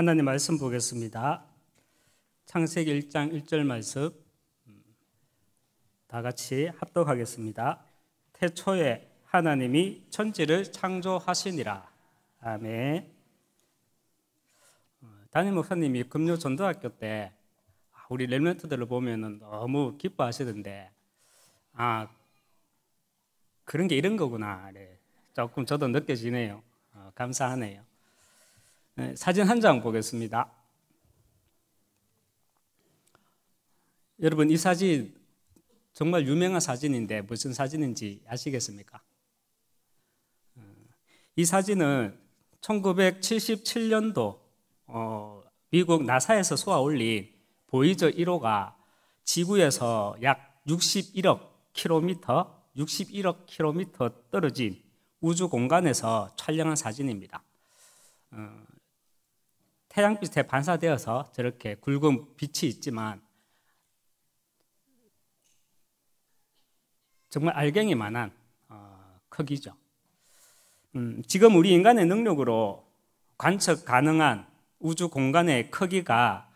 하나님 말씀 보겠습니다. 창세기 1장 1절 말씀 다 같이 합독하겠습니다. 태초에 하나님이 천지를 창조하시니라. 아멘. 담임 목사님이 금요 전도학교 때 아, 우리 렘런트들을 보면 너무 기뻐하시던데 아 그런 게 이런 거구나. 네, 조금 저도 느껴지네요. 어, 감사하네요. 네, 사진 한 장 보겠습니다. 여러분 이 사진 정말 유명한 사진인데 무슨 사진인지 아시겠습니까? 이 사진은 1977년도 어, 미국 나사에서 쏘아 올린 보이저 1호가 지구에서 약 61억 킬로미터, 61억 킬로미터 떨어진 우주 공간에서 촬영한 사진입니다. 어, 태양빛에 반사되어서 저렇게 굵은 빛이 있지만 정말 알갱이만한 어, 크기죠. 음, 지금 우리 인간의 능력으로 관측 가능한 우주 공간의 크기가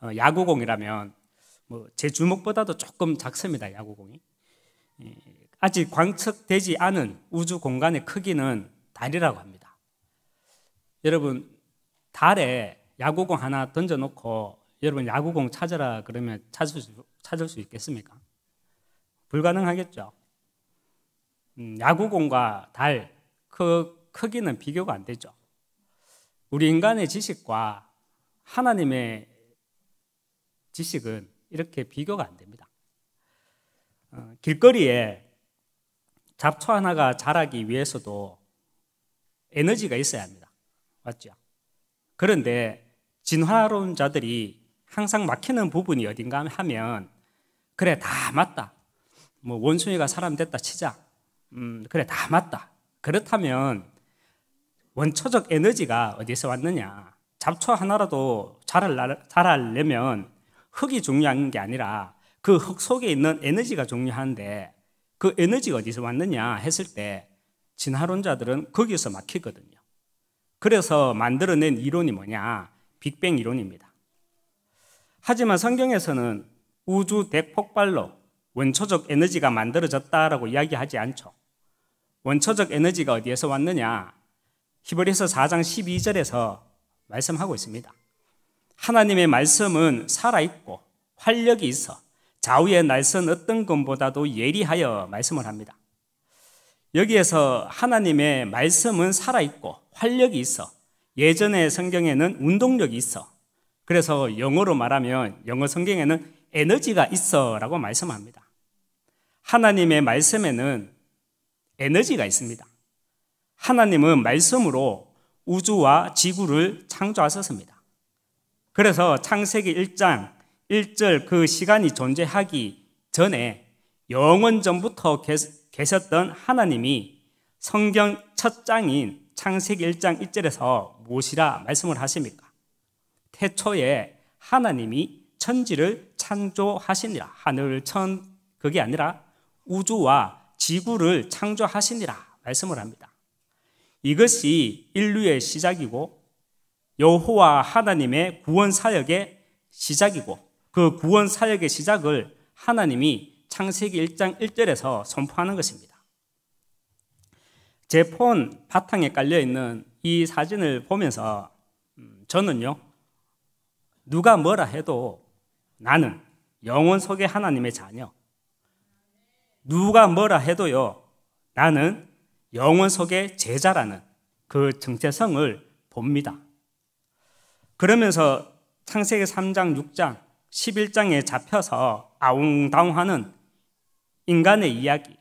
어, 야구공이라면 뭐제 주먹보다도 조금 작습니다. 야구공이 예, 아직 관측되지 않은 우주 공간의 크기는 달이라고 합니다. 여러분 달에 야구공 하나 던져놓고 여러분 야구공 찾아라 그러면 찾을 수, 찾을 수 있겠습니까? 불가능하겠죠. 음, 야구공과 달, 그 크기는 비교가 안 되죠. 우리 인간의 지식과 하나님의 지식은 이렇게 비교가 안 됩니다. 어, 길거리에 잡초 하나가 자라기 위해서도 에너지가 있어야 합니다. 맞죠? 그런데 진화론자들이 항상 막히는 부분이 어딘가 하면 그래 다 맞다. 뭐 원숭이가 사람 됐다 치자. 음, 그래 다 맞다. 그렇다면 원초적 에너지가 어디서 왔느냐? 잡초 하나라도 자랄, 자라려면 흙이 중요한 게 아니라 그 흙 속에 있는 에너지가 중요한데 그 에너지가 어디서 왔느냐 했을 때 진화론자들은 거기서 막히거든요. 그래서 만들어낸 이론이 뭐냐? 빅뱅 이론입니다. 하지만 성경에서는 우주 대폭발로 원초적 에너지가 만들어졌다라고 이야기하지 않죠. 원초적 에너지가 어디에서 왔느냐? 히브리서 4장 12절에서 말씀하고 있습니다. 하나님의 말씀은 살아있고 활력이 있어 좌우의 날선 어떤 것보다도 예리하여 말씀을 합니다. 여기에서 하나님의 말씀은 살아있고 활력이 있어. 예전의 성경에는 운동력이 있어. 그래서 영어로 말하면 영어 성경에는 에너지가 있어 라고 말씀합니다. 하나님의 말씀에는 에너지가 있습니다. 하나님은 말씀으로 우주와 지구를 창조하셨습니다. 그래서 창세기 1장 1절 그 시간이 존재하기 전에 영원 전부터 계속 계셨던 하나님이 성경 첫 장인 창세기 1장 1절에서 무엇이라 말씀을 하십니까? 태초에 하나님이 천지를 창조하시니라. 하늘, 천, 그게 아니라 우주와 지구를 창조하시니라. 말씀을 합니다. 이것이 인류의 시작이고 여호와 하나님의 구원 사역의 시작이고 그 구원 사역의 시작을 하나님이 창세기 1장 1절에서 선포하는 것입니다. 제 폰 바탕에 깔려 있는 이 사진을 보면서 음, 저는요 누가 뭐라 해도 나는 영혼 속의 하나님의 자녀. 누가 뭐라 해도요 나는 영혼 속의 제자라는 그 정체성을 봅니다. 그러면서 창세기 3장, 6장, 11장에 잡혀서 아웅다웅하는 인간의 이야기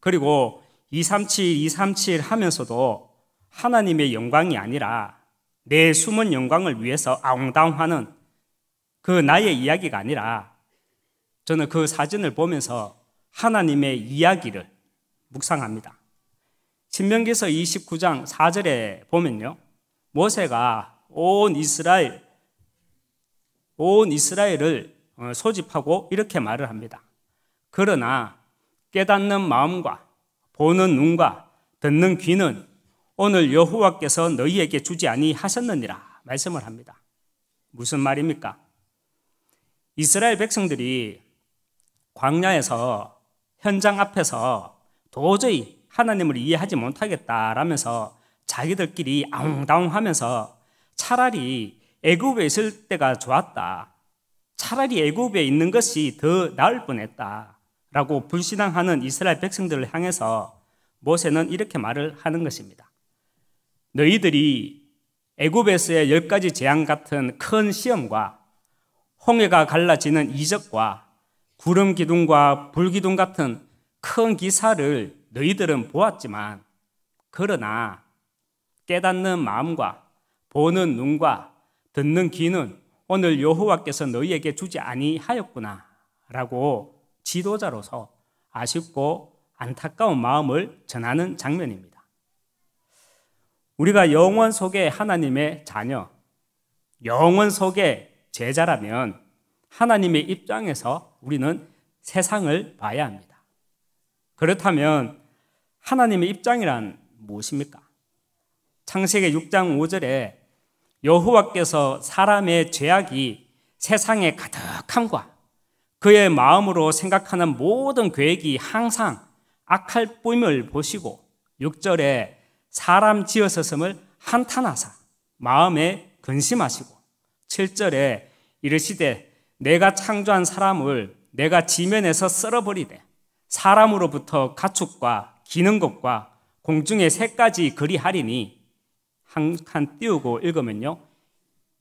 그리고 237, 237 하면서도 하나님의 영광이 아니라 내 숨은 영광을 위해서 아웅당하는 그 나의 이야기가 아니라 저는 그 사진을 보면서 하나님의 이야기를 묵상합니다. 신명기서 29장 4절에 보면요. 모세가 온 이스라엘, 온 이스라엘을 어, 소집하고 이렇게 말을 합니다. 그러나 깨닫는 마음과 보는 눈과 듣는 귀는 오늘 여호와께서 너희에게 주지 아니하셨느니라 말씀을 합니다. 무슨 말입니까? 이스라엘 백성들이 광야에서 현장 앞에서 도저히 하나님을 이해하지 못하겠다라면서 자기들끼리 앙당하면서 차라리 애굽에 있을 때가 좋았다. 차라리 애굽에 있는 것이 더 나을 뻔했다. 라고 불신앙하는 이스라엘 백성들을 향해서 모세는 이렇게 말을 하는 것입니다. 너희들이 애굽에서의 열 가지 재앙 같은 큰 시험과 홍해가 갈라지는 이적과 구름 기둥과 불 기둥 같은 큰 기사를 너희들은 보았지만 그러나 깨닫는 마음과 보는 눈과 듣는 귀는 오늘 여호와께서 너희에게 주지 아니하였구나라고 지도자로서 아쉽고 안타까운 마음을 전하는 장면입니다. 우리가 영원 속에 하나님의 자녀, 영원 속에 제자라면 하나님의 입장에서 우리는 세상을 봐야 합니다. 그렇다면 하나님의 입장이란 무엇입니까? 창세기 6장 5절에 여호와께서 사람의 죄악이 세상의 가득함과 그의 마음으로 생각하는 모든 계획이 항상 악할 뿜을 보시고 6절에 사람 지어서음을 한탄하사 마음에 근심하시고 7절에 이르시되 내가 창조한 사람을 내가 지면에서 썰어버리되 사람으로부터 가축과 기는 것과 공중의 새까지 그리하리니 한 칸 띄우고 읽으면요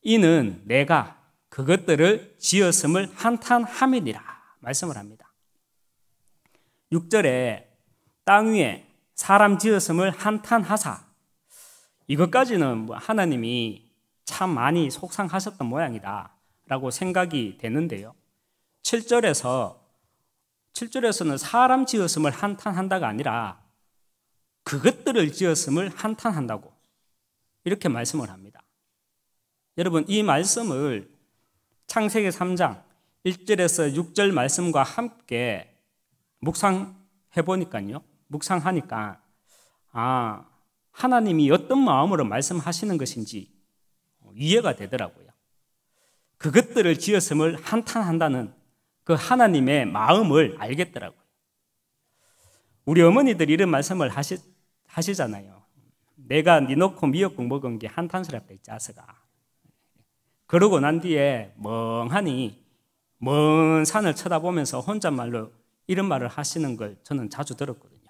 이는 내가 그것들을 지었음을 한탄함이니라 말씀을 합니다. 6절에 땅 위에 사람 지었음을 한탄하사 이것까지는 뭐 하나님이 참 많이 속상하셨던 모양이다 라고 생각이 되는데요. 7절에서 7절에서는 사람 지었음을 한탄한다가 아니라 그것들을 지었음을 한탄한다고 이렇게 말씀을 합니다. 여러분 이 말씀을 창세기 3장 1절에서 6절 말씀과 함께 묵상해 보니까요. 묵상하니까 아, 하나님이 어떤 마음으로 말씀하시는 것인지 이해가 되더라고요. 그것들을 지었음을 한탄한다는 그 하나님의 마음을 알겠더라고요. 우리 어머니들이 이런 말씀을 하시, 하시잖아요. 내가 니 놓고 미역국 먹은 게 한탄스럽다, 이자서가 그러고 난 뒤에 멍하니 먼 산을 쳐다보면서 혼잣말로 이런 말을 하시는 걸 저는 자주 들었거든요.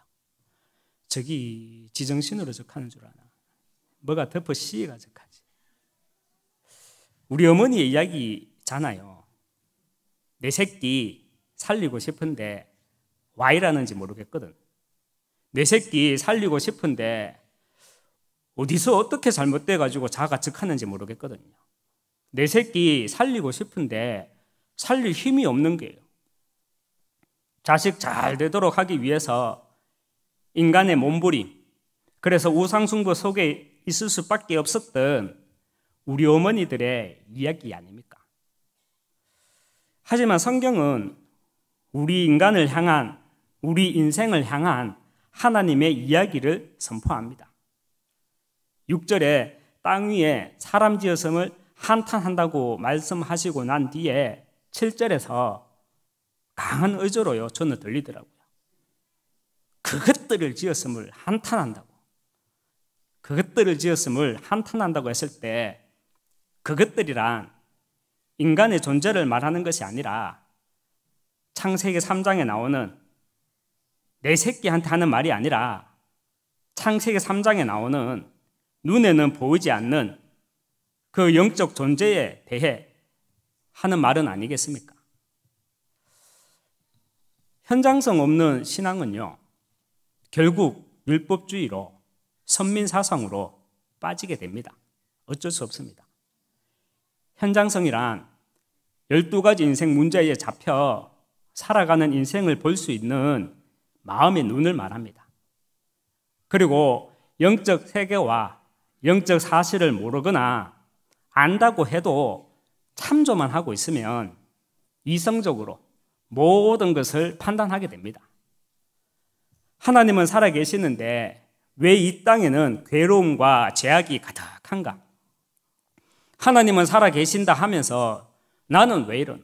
저기 지정신으로 적하는 줄 아나. 뭐가 덮어 시가 적하지. 우리 어머니의 이야기잖아요. 내 새끼 살리고 싶은데 와이라는지 모르겠거든. 내 새끼 살리고 싶은데 어디서 어떻게 잘못돼가지고 자가 적하는지 모르겠거든요. 내 새끼 살리고 싶은데 살릴 힘이 없는 거예요. 자식 잘 되도록 하기 위해서 인간의 몸부림, 그래서 우상숭배 속에 있을 수밖에 없었던 우리 어머니들의 이야기 아닙니까? 하지만 성경은 우리 인간을 향한, 우리 인생을 향한 하나님의 이야기를 선포합니다. 6절에 땅 위에 사람 지었음을 한탄한다고 말씀하시고 난 뒤에 7절에서 강한 의조로요 저는 들리더라고요. 그것들을 지었음을 한탄한다고. 그것들을 지었음을 한탄한다고 했을 때 그것들이란 인간의 존재를 말하는 것이 아니라 창세기 3장에 나오는 내 새끼한테 하는 말이 아니라 창세기 3장에 나오는 눈에는 보이지 않는 그 영적 존재에 대해 하는 말은 아니겠습니까? 현장성 없는 신앙은요, 결국 율법주의로 선민사상으로 빠지게 됩니다. 어쩔 수 없습니다. 현장성이란 12가지 인생 문제에 잡혀 살아가는 인생을 볼 수 있는 마음의 눈을 말합니다. 그리고 영적 세계와 영적 사실을 모르거나 안다고 해도 참조만 하고 있으면 이성적으로 모든 것을 판단하게 됩니다. 하나님은 살아계시는데 왜 이 땅에는 괴로움과 제약이 가득한가? 하나님은 살아계신다 하면서 나는 왜 이러노?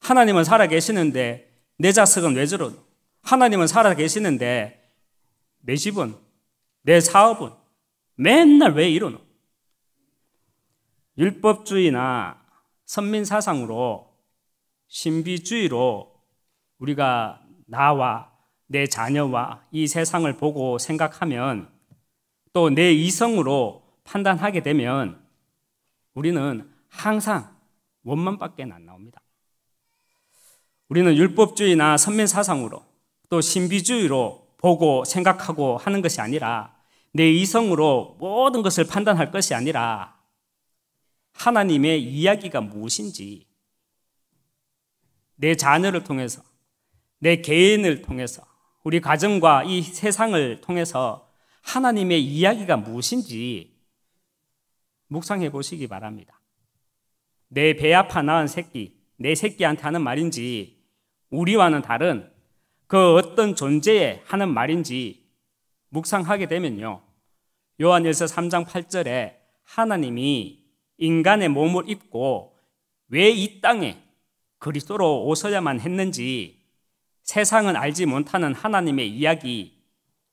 하나님은 살아계시는데 내 자식은 왜 저러노? 하나님은 살아계시는데 내 집은, 내 사업은 맨날 왜 이러노? 율법주의나 선민 사상으로 신비주의로 우리가 나와 내 자녀와 이 세상을 보고 생각하면 또 내 이성으로 판단하게 되면 우리는 항상 원만밖에 안 나옵니다. 우리는 율법주의나 선민 사상으로 또 신비주의로 보고 생각하고 하는 것이 아니라 내 이성으로 모든 것을 판단할 것이 아니라 하나님의 이야기가 무엇인지 내 자녀를 통해서 내 개인을 통해서 우리 가정과 이 세상을 통해서 하나님의 이야기가 무엇인지 묵상해 보시기 바랍니다. 내 배 아파 낳은 새끼, 내 새끼한테 하는 말인지 우리와는 다른 그 어떤 존재에 하는 말인지 묵상하게 되면요. 요한일서 3장 8절에 하나님이 인간의 몸을 입고 왜 이 땅에 그리스도로 오셔야만 했는지 세상은 알지 못하는 하나님의 이야기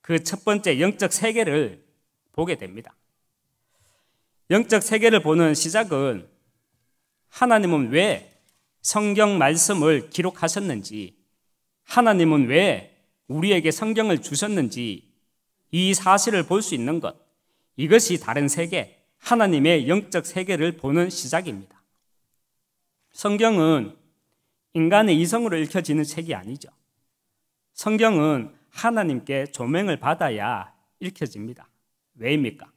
그 첫 번째 영적 세계를 보게 됩니다. 영적 세계를 보는 시작은 하나님은 왜 성경 말씀을 기록하셨는지, 하나님은 왜 우리에게 성경을 주셨는지 이 사실을 볼 수 있는 것, 이것이 다른 세계, 하나님의 영적 세계를 보는 시작입니다. 성경은 인간의 이성으로 읽혀지는 책이 아니죠. 성경은 하나님께 조명을 받아야 읽혀집니다. 왜입니까?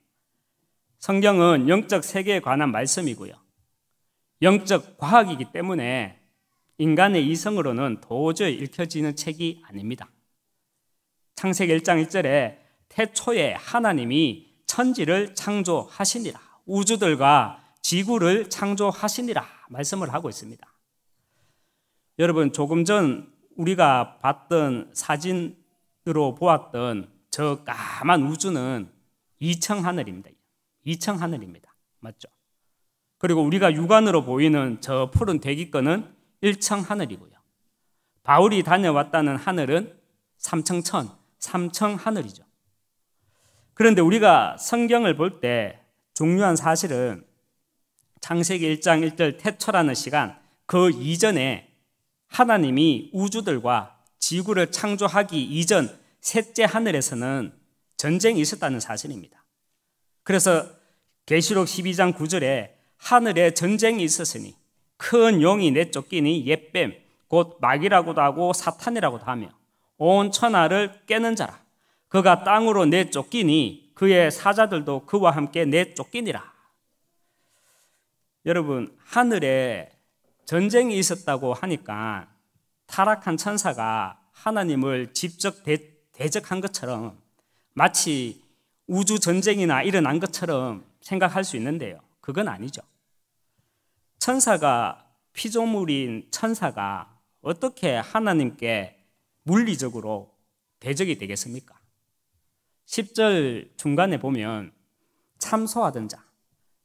성경은 영적 세계에 관한 말씀이고요. 영적 과학이기 때문에 인간의 이성으로는 도저히 읽혀지는 책이 아닙니다. 창세기 1장 1절에 태초에 하나님이 천지를 창조하시니라. 우주들과 지구를 창조하시니라. 말씀을 하고 있습니다. 여러분, 조금 전 우리가 봤던 사진으로 보았던 저 까만 우주는 2층 하늘입니다. 2층 하늘입니다. 맞죠? 그리고 우리가 육안으로 보이는 저 푸른 대기권은 1층 하늘이고요. 바울이 다녀왔다는 하늘은 3층 천, 3층 하늘이죠. 그런데 우리가 성경을 볼 때 중요한 사실은 창세기 1장 1절 태초라는 시간 그 이전에 하나님이 우주들과 지구를 창조하기 이전 셋째 하늘에서는 전쟁이 있었다는 사실입니다. 그래서 계시록 12장 9절에 하늘에 전쟁이 있었으니 큰 용이 내쫓기니 옛뱀 곧 마귀라고도 하고 사탄이라고도 하며 온 천하를 깨는 자라 그가 땅으로 내쫓기니 그의 사자들도 그와 함께 내쫓기니라. 여러분, 하늘에 전쟁이 있었다고 하니까 타락한 천사가 하나님을 직접 대, 적한 것처럼 마치 우주 전쟁이나 일어난 것처럼 생각할 수 있는데요. 그건 아니죠. 천사가 피조물인 천사가 어떻게 하나님께 물리적으로 대적이 되겠습니까? 10절 중간에 보면 참소하던 자,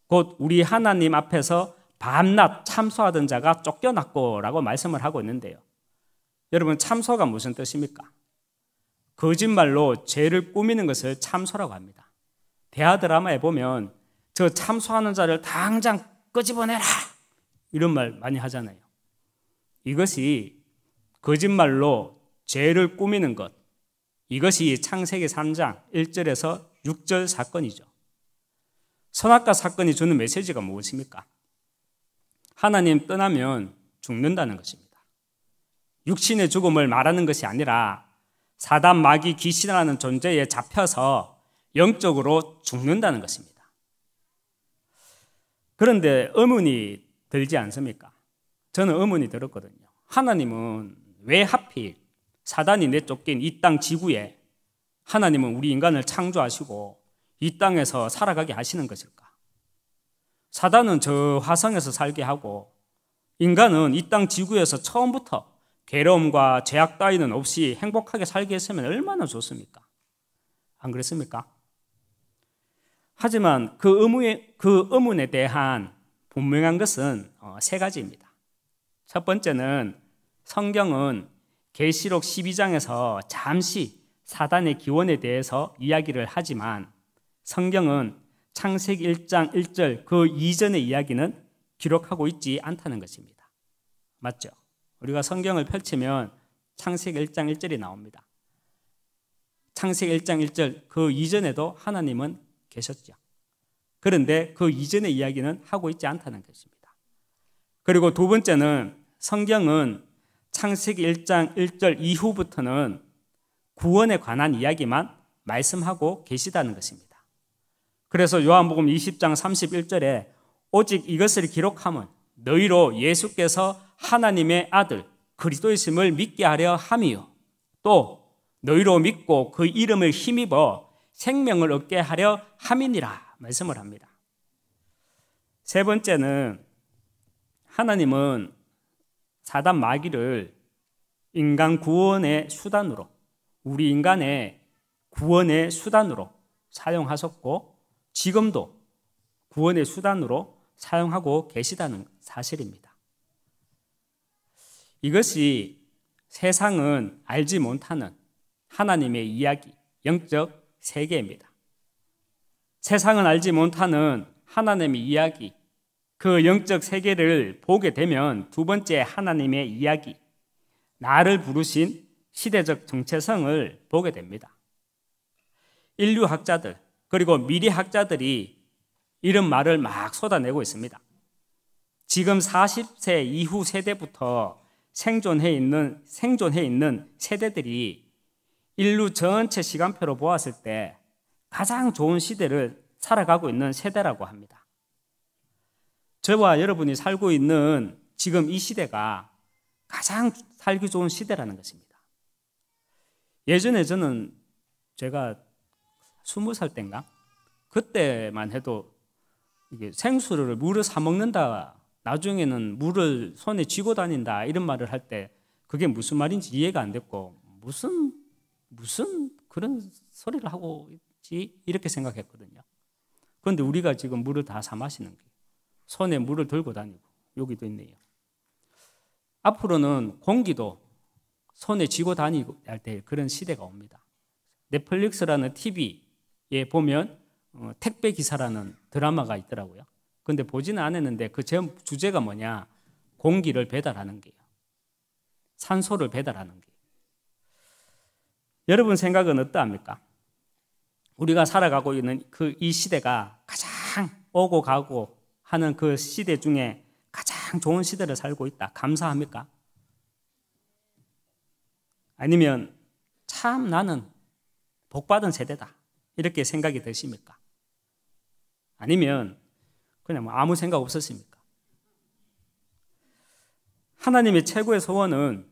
곧 우리 하나님 앞에서 밤낮 참소하던 자가 쫓겨났고라고 말씀을 하고 있는데요. 여러분 참소가 무슨 뜻입니까? 거짓말로 죄를 꾸미는 것을 참소라고 합니다. 대하 드라마에 보면 저 참소하는 자를 당장 끄집어내라 이런 말 많이 하잖아요. 이것이 거짓말로 죄를 꾸미는 것, 이것이 창세기 3장 1절에서 6절 사건이죠. 선악과 사건이 주는 메시지가 무엇입니까? 하나님 떠나면 죽는다는 것입니다. 육신의 죽음을 말하는 것이 아니라 사단 마귀 귀신이라는 존재에 잡혀서 영적으로 죽는다는 것입니다. 그런데 의문이 들지 않습니까? 저는 의문이 들었거든요. 하나님은 왜 하필 사단이 내쫓긴 이 땅 지구에 하나님은 우리 인간을 창조하시고 이 땅에서 살아가게 하시는 것일까? 사단은 저 화성에서 살게 하고 인간은 이 땅 지구에서 처음부터 괴로움과 죄악 따위는 없이 행복하게 살게 했으면 얼마나 좋습니까? 안 그랬습니까? 하지만 그 의문에, 그 의문에 대한 분명한 것은 어, 세 가지입니다. 첫 번째는 성경은 계시록 12장에서 잠시 사단의 기원에 대해서 이야기를 하지만 성경은 창세기 1장 1절 그 이전의 이야기는 기록하고 있지 않다는 것입니다. 맞죠? 우리가 성경을 펼치면 창세기 1장 1절이 나옵니다. 창세기 1장 1절 그 이전에도 하나님은 계셨죠. 그런데 그 이전의 이야기는 하고 있지 않다는 것입니다. 그리고 두 번째는 성경은 창세기 1장 1절 이후부터는 구원에 관한 이야기만 말씀하고 계시다는 것입니다. 그래서 요한복음 20장 31절에 오직 이것을 기록함은 너희로 예수께서 하나님의 아들 그리스도이심을 믿게 하려 함이요 또 너희로 믿고 그 이름을 힘입어 생명을 얻게 하려 함이니라 말씀을 합니다. 세 번째는 하나님은 사단 마귀를 인간 구원의 수단으로 우리 인간의 구원의 수단으로 사용하셨고 지금도 구원의 수단으로 사용하고 계시다는 사실입니다. 이것이 세상은 알지 못하는 하나님의 이야기, 영적 세계입니다. 세상은 알지 못하는 하나님의 이야기, 그 영적 세계를 보게 되면 두 번째 하나님의 이야기, 나를 부르신 시대적 정체성을 보게 됩니다. 인류 학자들, 그리고 미래 학자들이 이런 말을 막 쏟아내고 있습니다. 지금 40세 이후 세대부터 생존해 있는 생존해 있는 세대들이 인류 전체 시간표로 보았을 때 가장 좋은 시대를 살아가고 있는 세대라고 합니다. 저와 여러분이 살고 있는 지금 이 시대가 가장 살기 좋은 시대라는 것입니다. 예전에 저는 제가 스무 살 땐가 그때만 해도 이게 생수를 물을 사 먹는다. 나중에는 물을 손에 쥐고 다닌다. 이런 말을 할 때 그게 무슨 말인지 이해가 안 됐고 무슨 무슨 그런 소리를 하고 있지 이렇게 생각했거든요. 그런데 우리가 지금 물을 다 사 마시는 거예요. 손에 물을 들고 다니고 여기도 있네요. 앞으로는 공기도 손에 쥐고 다니고 할 때 그런 시대가 옵니다. 넷플릭스라는 TV에 보면 어, 택배 기사라는 드라마가 있더라고요. 근데 보지는 않았는데 그 주제가 뭐냐? 공기를 배달하는 게요. 산소를 배달하는 게. 여러분 생각은 어떠합니까? 우리가 살아가고 있는 그 이 시대가 가장 오고 가고 하는 그 시대 중에 가장 좋은 시대를 살고 있다. 감사합니까? 아니면 참 나는 복받은 세대다. 이렇게 생각이 드십니까? 아니면 그냥 뭐 아무 생각 없었습니까? 하나님의 최고의 소원은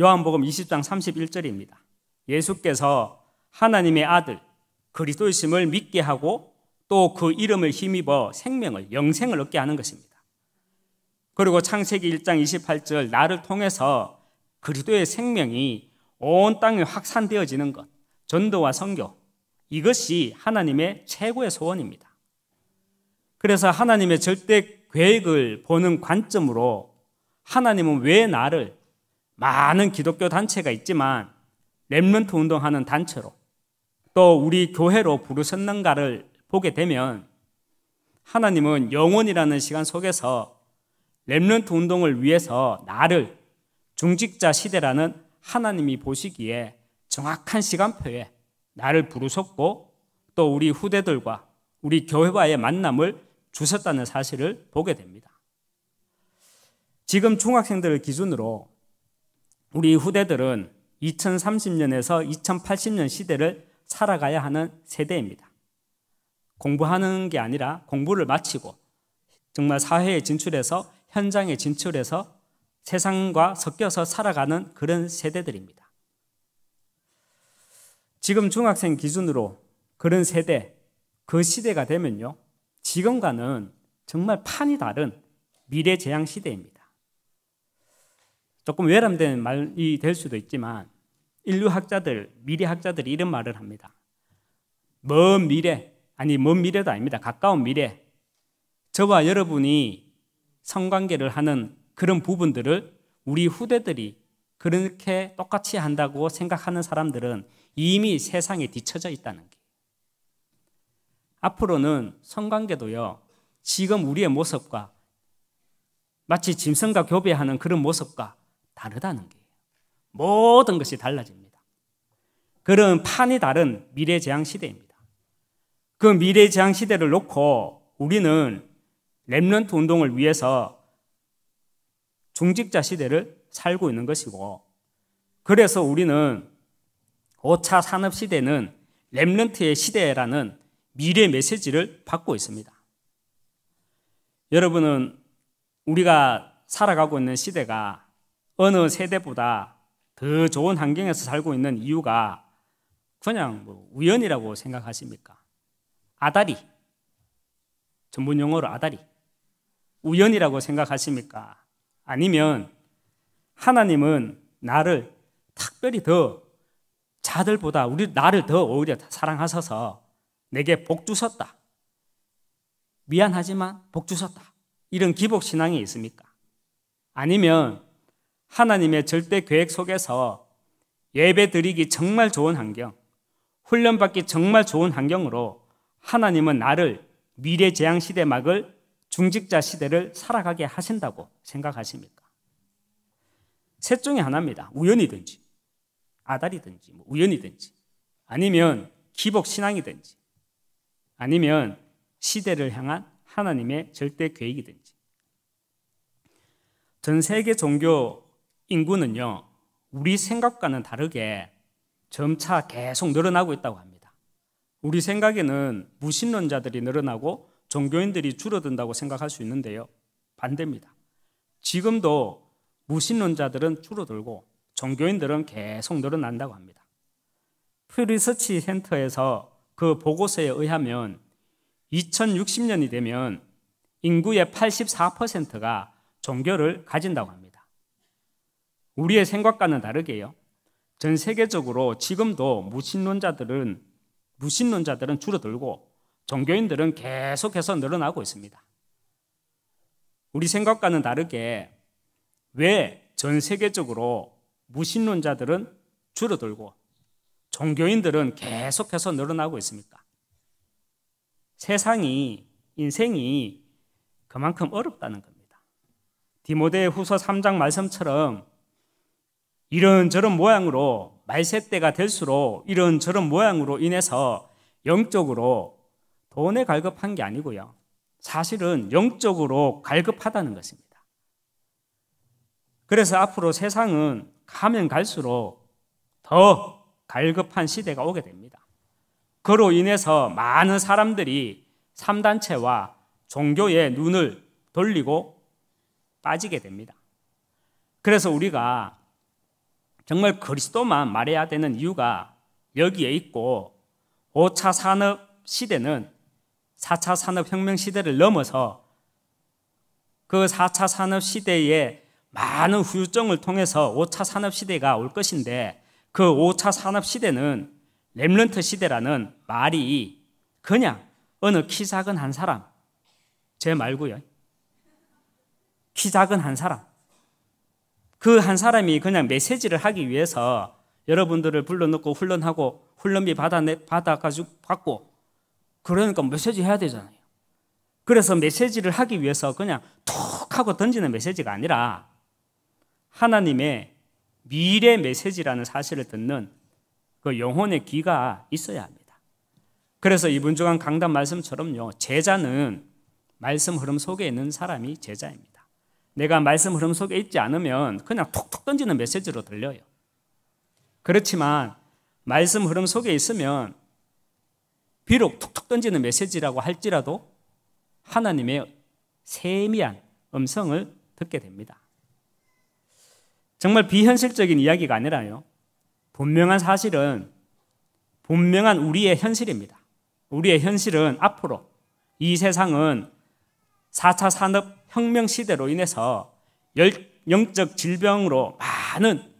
요한복음 20장 31절입니다. 예수께서 하나님의 아들 그리스도이심을 믿게 하고 또그 이름을 힘입어 생명을, 영생을 얻게 하는 것입니다. 그리고 창세기 1장 28절, 나를 통해서 그리도의 생명이 온 땅에 확산되어지는 것, 전도와 성교, 이것이 하나님의 최고의 소원입니다. 그래서 하나님의 절대 계획을 보는 관점으로 하나님은 왜 나를 많은 기독교 단체가 있지만 렘런트 운동하는 단체로 또 우리 교회로 부르셨는가를 보게 되면 하나님은 영원이라는 시간 속에서 렘런트 운동을 위해서 나를 중직자 시대라는 하나님이 보시기에 정확한 시간표에 나를 부르셨고 또 우리 후대들과 우리 교회와의 만남을 주셨다는 사실을 보게 됩니다. 지금 중학생들을 기준으로 우리 후대들은 2030년에서 2080년 시대를 살아가야 하는 세대입니다. 공부하는 게 아니라 공부를 마치고 정말 사회에 진출해서 현장에 진출해서 세상과 섞여서 살아가는 그런 세대들입니다. 지금 중학생 기준으로 그런 세대, 그 시대가 되면요. 지금과는 정말 판이 다른 미래 재앙 시대입니다. 조금 외람된 말이 될 수도 있지만 인류 학자들, 미래 학자들이 이런 말을 합니다. 먼 미래, 아니 먼 미래도 아닙니다. 가까운 미래. 저와 여러분이 성관계를 하는 그런 부분들을 우리 후대들이 그렇게 똑같이 한다고 생각하는 사람들은 이미 세상에 뒤처져 있다는 게. 앞으로는 성관계도요. 지금 우리의 모습과 마치 짐승과 교배하는 그런 모습과 다르다는 게 모든 것이 달라집니다. 그런 판이 다른 미래 재앙 시대입니다. 그 미래지향 시대를 놓고 우리는 랩런트 운동을 위해서 중직자 시대를 살고 있는 것이고 그래서 우리는 5차 산업 시대는 랩런트의 시대라는 미래 메시지를 받고 있습니다. 여러분은 우리가 살아가고 있는 시대가 어느 세대보다 더 좋은 환경에서 살고 있는 이유가 그냥 뭐 우연이라고 생각하십니까? 아다리, 전문 용어로 아다리, 우연이라고 생각하십니까? 아니면 하나님은 나를 특별히 더 자들보다 우리 나를 더 오히려 사랑하셔서 내게 복 주셨다. 미안하지만 복 주셨다. 이런 기복 신앙이 있습니까? 아니면 하나님의 절대 계획 속에서 예배 드리기 정말 좋은 환경, 훈련받기 정말 좋은 환경으로 하나님은 나를 미래 재앙 시대 막을 중직자 시대를 살아가게 하신다고 생각하십니까? 셋 중에 하나입니다. 우연이든지, 아다리든지, 뭐 우연이든지, 아니면 기복 신앙이든지, 아니면 시대를 향한 하나님의 절대 계획이든지. 전 세계 종교 인구는요, 우리 생각과는 다르게 점차 계속 늘어나고 있다고 합니다. 우리 생각에는 무신론자들이 늘어나고 종교인들이 줄어든다고 생각할 수 있는데요. 반대입니다. 지금도 무신론자들은 줄어들고 종교인들은 계속 늘어난다고 합니다. 프리서치 센터에서 그 보고서에 의하면 2060년이 되면 인구의 84%가 종교를 가진다고 합니다. 우리의 생각과는 다르게요. 전 세계적으로 지금도 무신론자들은 무신론자들은 줄어들고 종교인들은 계속해서 늘어나고 있습니다. 우리 생각과는 다르게 왜 전 세계적으로 무신론자들은 줄어들고 종교인들은 계속해서 늘어나고 있습니까? 세상이 인생이 그만큼 어렵다는 겁니다. 디모데 후서 3장 말씀처럼 이런저런 모양으로 말세 때가 될수록 이런 저런 모양으로 인해서 영적으로 돈에 갈급한 게 아니고요. 사실은 영적으로 갈급하다는 것입니다. 그래서 앞으로 세상은 가면 갈수록 더 갈급한 시대가 오게 됩니다. 그로 인해서 많은 사람들이 3단체와 종교에 눈을 돌리고 빠지게 됩니다. 그래서 우리가 정말 그리스도만 말해야 되는 이유가 여기에 있고 5차 산업 시대는 4차 산업혁명 시대를 넘어서 그 4차 산업 시대에 많은 후유증을 통해서 5차 산업 시대가 올 것인데 그 5차 산업 시대는 렘런트 시대라는 말이 그냥 어느 키 작은 한 사람 제 말고요. 키 작은 한 사람 그한 사람이 그냥 메시지를 하기 위해서 여러분들을 불러놓고 훈련하고 훈련비 받아 받아가지고 받고 그러니까 메시지 해야 되잖아요. 그래서 메시지를 하기 위해서 그냥 툭 하고 던지는 메시지가 아니라 하나님의 미래 메시지라는 사실을 듣는 그 영혼의 귀가 있어야 합니다. 그래서 이분중간 강단 말씀처럼요, 제자는 말씀 흐름 속에 있는 사람이 제자입니다. 내가 말씀 흐름 속에 있지 않으면 그냥 톡톡 던지는 메시지로 들려요. 그렇지만 말씀 흐름 속에 있으면 비록 툭툭 던지는 메시지라고 할지라도 하나님의 세미한 음성을 듣게 됩니다. 정말 비현실적인 이야기가 아니라요. 분명한 사실은 분명한 우리의 현실입니다. 우리의 현실은 앞으로 이 세상은 4차 산업 혁명 시대로 인해서 영적 질병으로 많은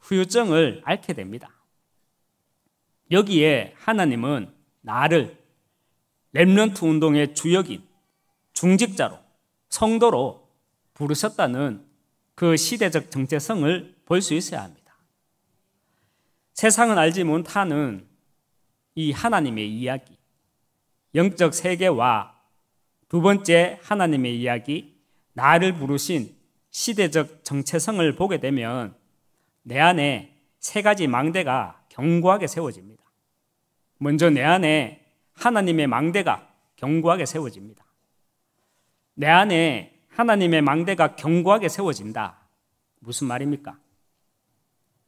후유증을 앓게 됩니다. 여기에 하나님은 나를 렘넌트 운동의 주역인 중직자로 성도로 부르셨다는 그 시대적 정체성을 볼 수 있어야 합니다. 세상은 알지 못하는 이 하나님의 이야기, 영적 세계와 두 번째 하나님의 이야기, 나를 부르신 시대적 정체성을 보게 되면 내 안에 세 가지 망대가 견고하게 세워집니다. 먼저 내 안에 하나님의 망대가 견고하게 세워집니다. 내 안에 하나님의 망대가 견고하게 세워진다. 무슨 말입니까?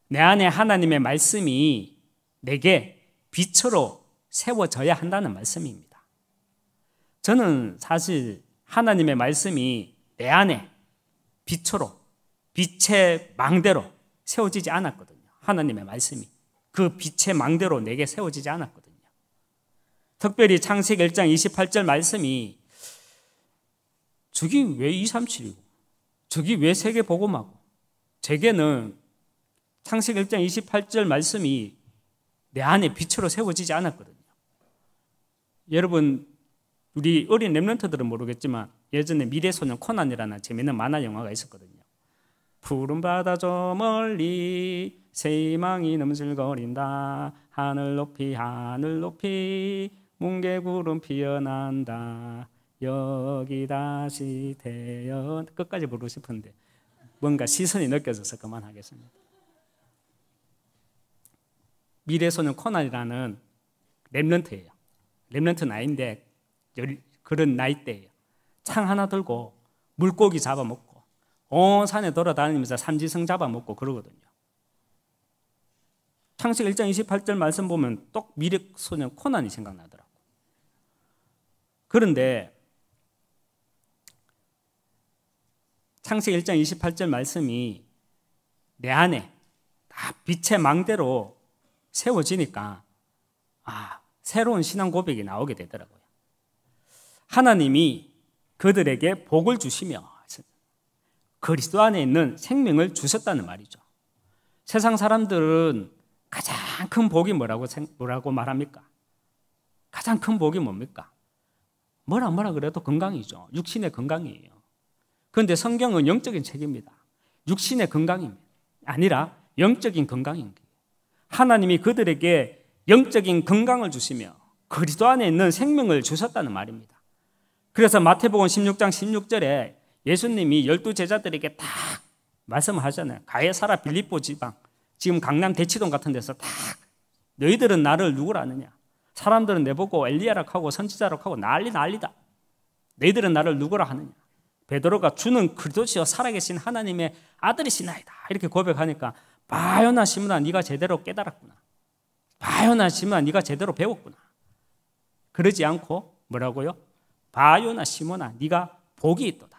내 안에 하나님의 말씀이 내게 빛으로 세워져야 한다는 말씀입니다. 저는 사실 하나님의 말씀이 내 안에 빛으로 빛의 망대로 세워지지 않았거든요. 하나님의 말씀이 그 빛의 망대로 내게 세워지지 않았거든요. 특별히 창세기 1장 28절 말씀이 저기 왜 237이고 저기 왜 세계 보음하고 제게는 창세기 1장 28절 말씀이 내 안에 빛으로 세워지지 않았거든요. 여러분 우리 어린 렘런터들은 모르겠지만 예전에 미래소년 코난이라는 재미있는 만화 영화가 있었거든요. 푸른 바다 저 멀리 새망이 넘슬거린다 하늘 높이 하늘 높이 뭉게구름 피어난다 여기 다시 태연 끝까지 부르고 싶은데 뭔가 시선이 느껴져서 그만하겠습니다. 미래소년 코난이라는 랩런트예요. 랩런트는 아닌데 그런 나이대예요. 창 하나 들고 물고기 잡아먹고 온 산에 돌아다니면서 삼지성 잡아먹고 그러거든요. 창세 1장 28절 말씀 보면 똑 미륵 소년 코난이 생각나더라고. 그런데 창세 1장 28절 말씀이 내 안에 다 빛의 망대로 세워지니까 아, 새로운 신앙 고백이 나오게 되더라고요. 하나님이 그들에게 복을 주시며 그리스도 안에 있는 생명을 주셨다는 말이죠. 세상 사람들은 가장 큰 복이 뭐라고 뭐라고 말합니까? 가장 큰 복이 뭡니까? 뭐라 뭐라 그래도 건강이죠. 육신의 건강이에요. 그런데 성경은 영적인 책입니다. 육신의 건강이 아니라 영적인 건강인 거예요. 하나님이 그들에게 영적인 건강을 주시며 그리스도 안에 있는 생명을 주셨다는 말입니다. 그래서 마태복음 16장 16절에 예수님이 열두 제자들에게 딱 말씀하잖아요. 가해사라 빌리뽀 지방, 지금 강남 대치동 같은 데서 딱 너희들은 나를 누구라 아느냐? 사람들은 내보고 엘리야라 하고 선지자라 하고 난리 난리다. 너희들은 나를 누구라 하느냐? 베드로가 주는 그리스도시여 살아계신 하나님의 아들이시나이다. 이렇게 고백하니까 바요나 시문아 네가 제대로 깨달았구나. 바요나 시문아 네가 제대로 배웠구나. 그러지 않고 뭐라고요? 바요나 시모나 네가 복이 있도다.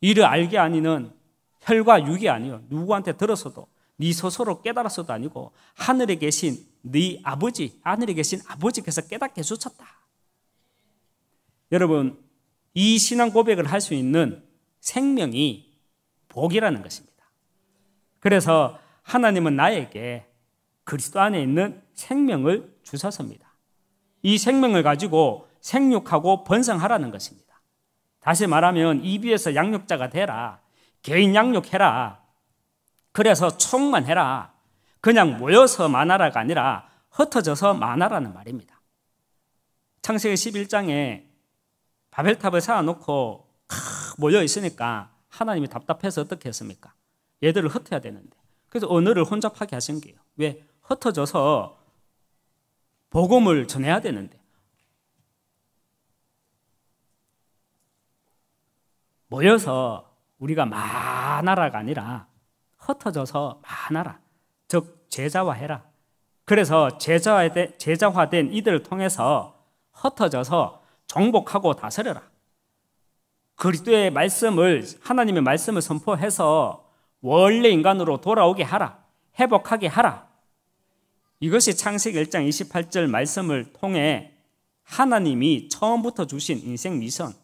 이를 알게 아니는 혈과 육이 아니요 누구한테 들어서도 네 스스로 깨달았어도 아니고 하늘에 계신 네 아버지 하늘에 계신 아버지께서 깨닫게 주셨다 여러분 이 신앙 고백을 할 수 있는 생명이 복이라는 것입니다. 그래서 하나님은 나에게 그리스도 안에 있는 생명을 주셨습니다. 이 생명을 가지고 생육하고 번성하라는 것입니다. 다시 말하면 이비에서 양육자가 되라. 개인 양육해라. 그래서 총만 해라. 그냥 모여서 만하라가 아니라 흩어져서 만하라는 말입니다. 창세기 11장에 바벨탑을 쌓아놓고 모여 있으니까 하나님이 답답해서 어떻게 했습니까? 얘들을 흩어야 되는데. 그래서 언어를 혼잡하게 하신 게요. 왜? 흩어져서 복음을 전해야 되는데. 모여서 우리가 만나라가 아니라 흩어져서 만나라. 즉 제자화해라. 그래서 제자화된, 제자화된 이들을 통해서 흩어져서 정복하고 다스려라. 그리스도의 말씀을 하나님의 말씀을 선포해서 원래 인간으로 돌아오게 하라. 회복하게 하라. 이것이 창세기 1장 28절 말씀을 통해 하나님이 처음부터 주신 인생 미션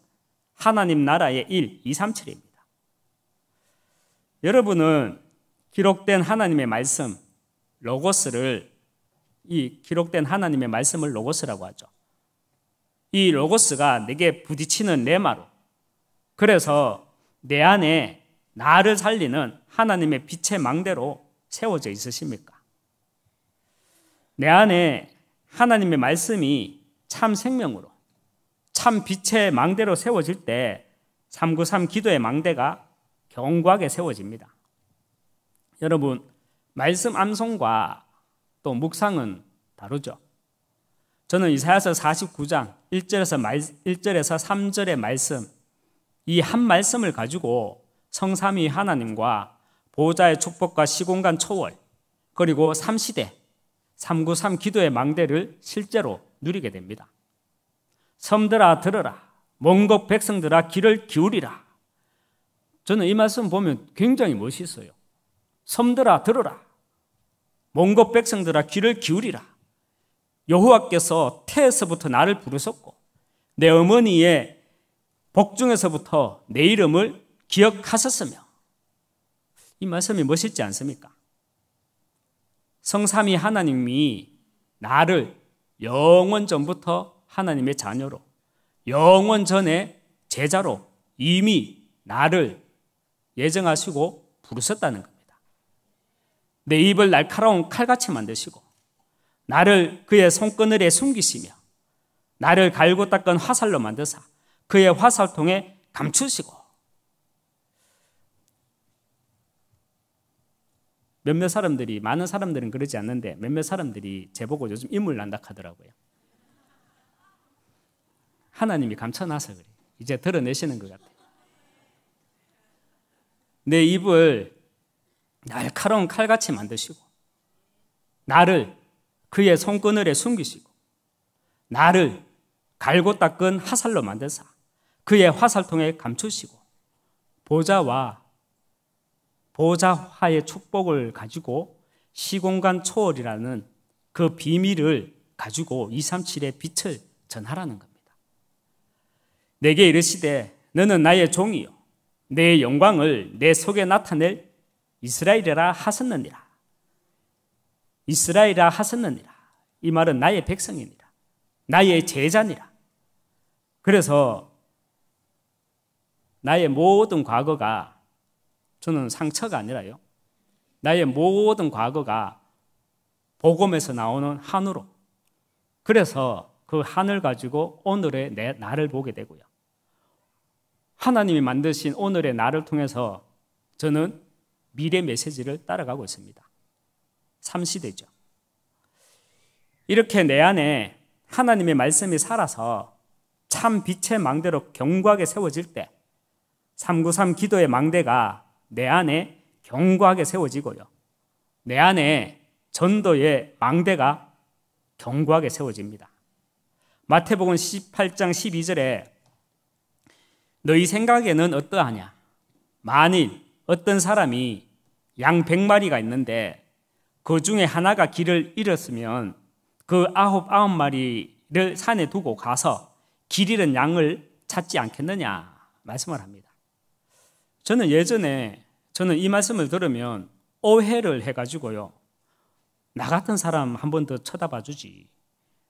하나님 나라의 1, 2, 3, 7입니다. 여러분은 기록된 하나님의 말씀, 로고스를 이 기록된 하나님의 말씀을 로고스라고 하죠. 이 로고스가 내게 부딪히는 레마로 그래서 내 안에 나를 살리는 하나님의 빛의 망대로 세워져 있으십니까? 내 안에 하나님의 말씀이 참 생명으로 참 빛의 망대로 세워질 때 393 기도의 망대가 견고하게 세워집니다. 여러분, 말씀 암송과 또 묵상은 다르죠. 저는 이사야서 49장 1절에서 말, 1절에서 3절의 말씀 이 한 말씀을 가지고 성삼위 하나님과 보호의 축복과 시공간 초월 그리고 삼시대 393 기도의 망대를 실제로 누리게 됩니다. 섬들아 들으라 몽곡 백성들아 귀를 기울이라 저는 이 말씀 보면 굉장히 멋있어요 섬들아 들으라 몽곡 백성들아 귀를 기울이라 여호와께서 태에서부터 나를 부르셨고 내 어머니의 복중에서부터 내 이름을 기억하셨으며 이 말씀이 멋있지 않습니까? 성삼위 하나님이 나를 영원 전부터 하나님의 자녀로 영원 전에 제자로 이미 나를 예정하시고 부르셨다는 겁니다. 내 입을 날카로운 칼같이 만드시고 나를 그의 손그늘에 숨기시며 나를 갈고 닦은 화살로 만드사 그의 화살통에 감추시고 몇몇 사람들이 많은 사람들은 그러지 않는데 몇몇 사람들이 제보고 요즘 인물 난다 하더라고요. 하나님이 감춰놔서 그래. 이제 드러내시는 것 같아. 내 입을 날카로운 칼같이 만드시고, 나를 그의 손그늘에 숨기시고, 나를 갈고 닦은 화살로 만드사, 그의 화살통에 감추시고, 보좌와 보좌화의 축복을 가지고 시공간 초월이라는 그 비밀을 가지고 237의 빛을 전하라는 겁니다. 내게 이르시되 너는 나의 종이요 내 영광을 내 속에 나타낼 이스라엘이라 하셨느니라 이스라엘이라 하셨느니라 이 말은 나의 백성이니라 나의 제자니라 그래서 나의 모든 과거가 저는 상처가 아니라요 나의 모든 과거가 복음에서 나오는 한으로 그래서 그 한을 가지고 오늘의 내 나를 보게 되고요. 하나님이 만드신 오늘의 나를 통해서 저는 미래 메시지를 따라가고 있습니다. 3시대죠. 이렇게 내 안에 하나님의 말씀이 살아서 참 빛의 망대로 견고하게 세워질 때 393 기도의 망대가 내 안에 견고하게 세워지고요. 내 안에 전도의 망대가 견고하게 세워집니다. 마태복음 18장 12절에 너희 생각에는 어떠하냐? 만일 어떤 사람이 양 100마리가 있는데 그 중에 하나가 길을 잃었으면 그 아홉 아홉 마리를 산에 두고 가서 길 잃은 양을 찾지 않겠느냐 말씀을 합니다. 저는 예전에 저는 이 말씀을 들으면 오해를 해가지고요. 나 같은 사람 한 번 더 쳐다봐 주지.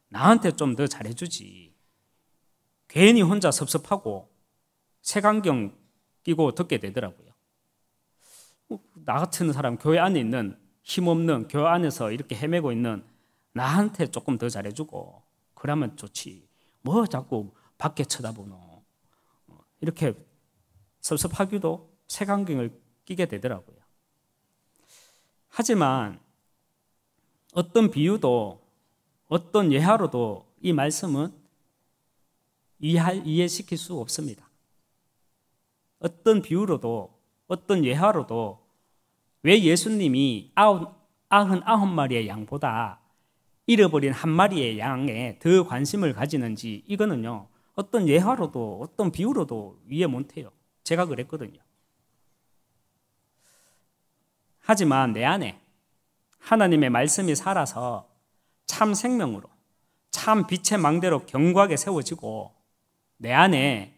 나한테 좀 더 잘해주지. 괜히 혼자 섭섭하고 색안경 끼고 듣게 되더라고요. 어, 나 같은 사람, 교회 안에 있는 힘없는 교회 안에서 이렇게 헤매고 있는 나한테 조금 더 잘해주고 그러면 좋지. 뭐 자꾸 밖에 쳐다보노. 어, 이렇게 섭섭하기도 색안경을 끼게 되더라고요. 하지만 어떤 비유도 어떤 예하로도 이 말씀은 이해시킬 수 없습니다. 어떤 비유로도 어떤 예화로도 왜 예수님이 아흔 아홉 마리의 양보다 잃어버린 한 마리의 양에 더 관심을 가지는지 이거는요 어떤 예화로도 어떤 비유로도 이해 못해요. 제가 그랬거든요. 하지만 내 안에 하나님의 말씀이 살아서 참 생명으로 참 빛의 망대로 견고하게 세워지고 내 안에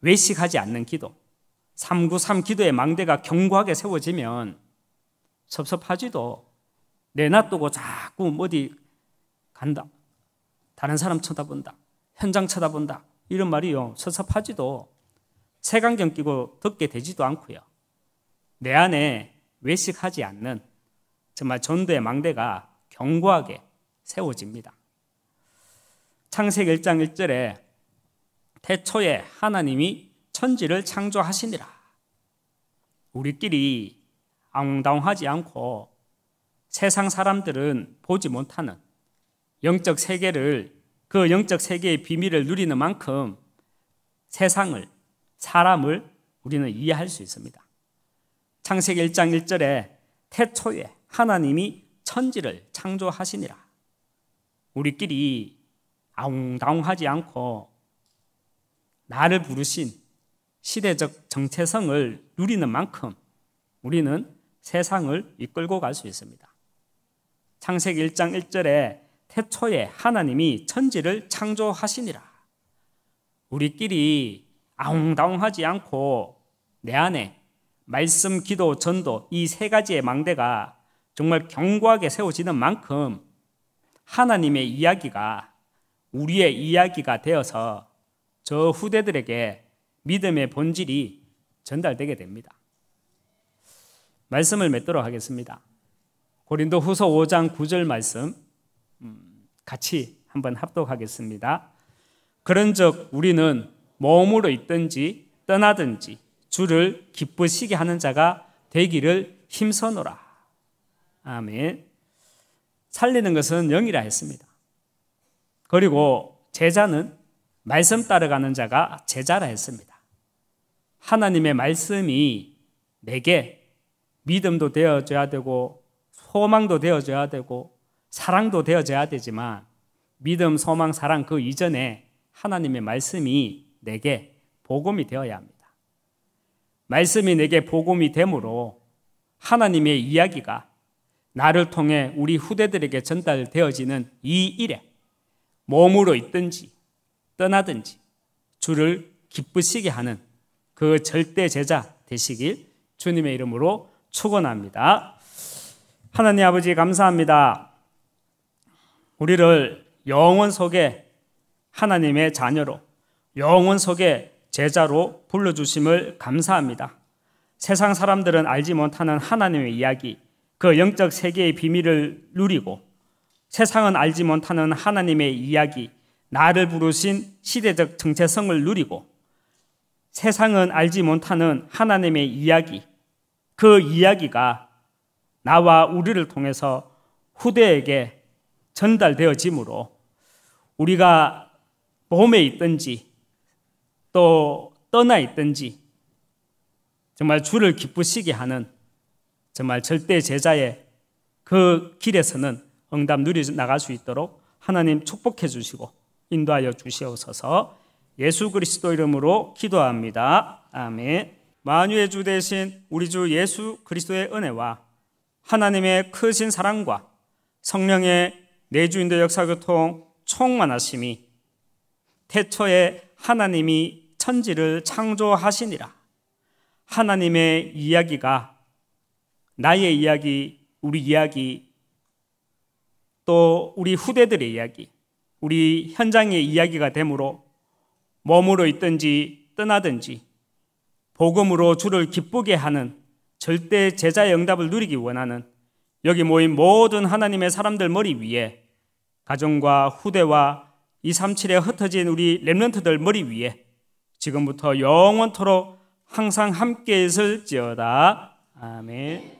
외식하지 않는 기도, 393 기도의 망대가 견고하게 세워지면 섭섭하지도 내놔두고 자꾸 어디 간다. 다른 사람 쳐다본다. 현장 쳐다본다. 이런 말이요. 섭섭하지도 채광경 끼고 덮게 되지도 않고요. 내 안에 외식하지 않는 정말 전도의 망대가 견고하게 세워집니다. 창세기 1장 1절에 태초에 하나님이 천지를 창조하시니라. 우리끼리 앙당하지 않고 세상 사람들은 보지 못하는 영적 세계를 그 영적 세계의 비밀을 누리는 만큼 세상을 사람을 우리는 이해할 수 있습니다. 창세기 1장 1절에 태초에 하나님이 천지를 창조하시니라. 우리끼리 아웅다웅하지 않고 나를 부르신 시대적 정체성을 누리는 만큼 우리는 세상을 이끌고 갈 수 있습니다. 창세기 1장 1절에 태초에 하나님이 천지를 창조하시니라. 우리끼리 아웅다웅하지 않고 내 안에 말씀, 기도, 전도 이 세 가지의 망대가 정말 견고하게 세워지는 만큼 하나님의 이야기가 우리의 이야기가 되어서 저 후대들에게 믿음의 본질이 전달되게 됩니다. 말씀을 맺도록 하겠습니다. 고린도 후서 5장 9절 말씀 음, 같이 한번 합독하겠습니다. 그런 즉 우리는 몸으로 있든지 떠나든지 주를 기쁘시게 하는 자가 되기를 힘써노라. 아멘. 살리는 것은 영이라 했습니다. 그리고 제자는 말씀 따라가는 자가 제자라 했습니다. 하나님의 말씀이 내게 믿음도 되어져야 되고 소망도 되어져야 되고 사랑도 되어져야 되지만 믿음, 소망, 사랑 그 이전에 하나님의 말씀이 내게 복음이 되어야 합니다. 말씀이 내게 복음이 되므로 하나님의 이야기가 나를 통해 우리 후대들에게 전달되어지는 이 일에 몸으로 있든지 떠나든지 주를 기쁘시게 하는 그 절대 제자 되시길 주님의 이름으로 축원합니다. 하나님 아버지 감사합니다. 우리를 영원 속에 하나님의 자녀로 영원 속에 제자로 불러 주심을 감사합니다. 세상 사람들은 알지 못하는 하나님의 이야기, 그 영적 세계의 비밀을 누리고 세상은 알지 못하는 하나님의 이야기, 나를 부르신 시대적 정체성을 누리고 세상은 알지 못하는 하나님의 이야기, 그 이야기가 나와 우리를 통해서 후대에게 전달되어지므로 우리가 봄에 있든지 또 떠나 있든지 정말 주를 기쁘시게 하는 정말 절대 제자의 그 길에서는 응답 누리 나갈 수 있도록 하나님 축복해 주시고 인도하여 주시옵소서 예수 그리스도 이름으로 기도합니다. 아멘. 만유의 주 대신 우리 주 예수 그리스도의 은혜와 하나님의 크신 사랑과 성령의 내주인도 역사교통 총만하심이 태초에 하나님이 천지를 창조하시니라 하나님의 이야기가 나의 이야기, 우리 이야기, 또 우리 후대들의 이야기, 우리 현장의 이야기가 되므로 머물러 있든지 떠나든지 복음으로 주를 기쁘게 하는 절대 제자의 응답을 누리기 원하는 여기 모인 모든 하나님의 사람들 머리 위에 가정과 후대와 237에 흩어진 우리 랩런트들 머리 위에 지금부터 영원토록 항상 함께 있을지어다. 아멘.